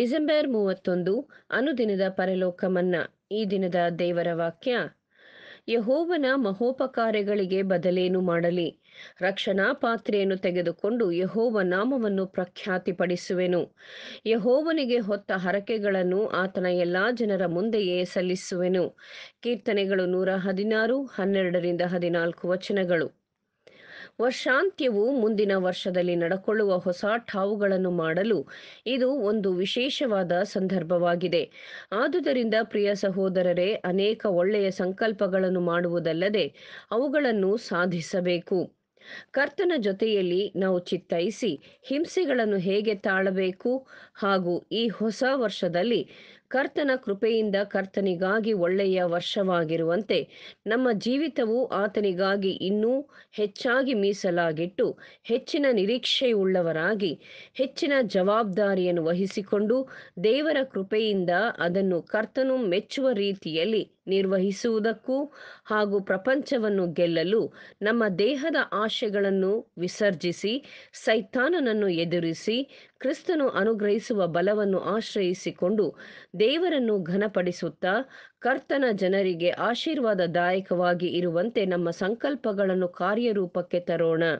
December ಮೂವತ್ತೊಂದು ಅನುದಿನದ ಪರಲೋಕ ಈ ದಿನದ ದೇವರ ವಾಕ್ಯ ಯಹೋವನ ಮಹೋಪಕಾರ್ಯಗಳಿಗೆ ಬದಲೇನು ಮಾಡಲಿ ರಕ್ಷಣಾ ಪಾತ್ರೆಯನ್ನು ತೆಗೆದುಕೊಂಡು ಯಹೋವ ನಾಮವನ್ನು ಪ್ರಖ್ಯಾತಿಪಡಿಸುವೆನು ಯಹೋವನಿಗೆ ಹೊತ್ತ ಹರಕೆಗಳನ್ನು ಆತನ ಎಲ್ಲಾ ಜನರ ಮುಂದೆಯೇ ಸಲ್ಲಿಸುವೆನು ಕೀರ್ತನೆಗಳು ನೂರ ಹದಿನಾರು ಹನ್ನೆರಡರಿಂದ ಹದಿನಾಲ್ಕು ವಚನಗಳು ವರ್ಷಾಂತ್ಯವು ಮುಂದಿನ ವರ್ಷದಲ್ಲಿ ನಡೆಕೊಳ್ಳುವ ಹೊಸ ಠಾವುಗಳನ್ನು ಮಾಡಲು ಇದು ಒಂದು ವಿಶೇಷವಾದ ಸಂದರ್ಭವಾಗಿದೆ ಆದುದರಿಂದ ಪ್ರಿಯ ಸಹೋದರರೇ ಅನೇಕ ಒಳ್ಳೆಯ ಸಂಕಲ್ಪಗಳನ್ನು ಮಾಡುವುದಲ್ಲದೆ ಅವುಗಳನ್ನು ಸಾಧಿಸಬೇಕು ಕರ್ತನ ಜೊತೆಯಲ್ಲಿ ನಾವು ಚಿತ್ತೈಸಿ ಹಿಂಸೆಗಳನ್ನು ಹೇಗೆ ತಾಳಬೇಕು ಹಾಗೂ ಈ ಹೊಸ ವರ್ಷದಲ್ಲಿ ಕರ್ತನ ಕೃಪೆಯಿಂದ ಕರ್ತನಿಗಾಗಿ ಒಳ್ಳೆಯ ವರ್ಷವಾಗಿರುವಂತೆ ನಮ್ಮ ಜೀವಿತವು ಆತನಿಗಾಗಿ ಇನ್ನೂ ಹೆಚ್ಚಾಗಿ ಮೀಸಲಾಗಿಟ್ಟು ಹೆಚ್ಚಿನ ನಿರೀಕ್ಷೆಯುಳ್ಳವರಾಗಿ ಹೆಚ್ಚಿನ ಜವಾಬ್ದಾರಿಯನ್ನು ವಹಿಸಿಕೊಂಡು ದೇವರ ಕೃಪೆಯಿಂದ ಅದನ್ನು ಕರ್ತನು ಮೆಚ್ಚುವ ರೀತಿಯಲ್ಲಿ ನಿರ್ವಹಿಸುವುದಕ್ಕೂ ಹಾಗೂ ಪ್ರಪಂಚವನ್ನು ಗೆಲ್ಲಲು ನಮ್ಮ ದೇಹದ ಆಶೆಗಳನ್ನು ವಿಸರ್ಜಿಸಿ ಸೈತಾನನನ್ನು ಎದುರಿಸಿ ಕ್ರಿಸ್ತನು ಅನುಗ್ರಹಿಸುವ ಬಲವನ್ನು ಆಶ್ರಯಿಸಿಕೊಂಡು ದೇವರನ್ನು ಘನಪಡಿಸುತ್ತಾ ಕರ್ತನ ಜನರಿಗೆ ಆಶೀರ್ವಾದದಾಯಕವಾಗಿ ಇರುವಂತೆ ನಮ್ಮ ಸಂಕಲ್ಪಗಳನ್ನು ಕಾರ್ಯರೂಪಕ್ಕೆ ತರೋಣ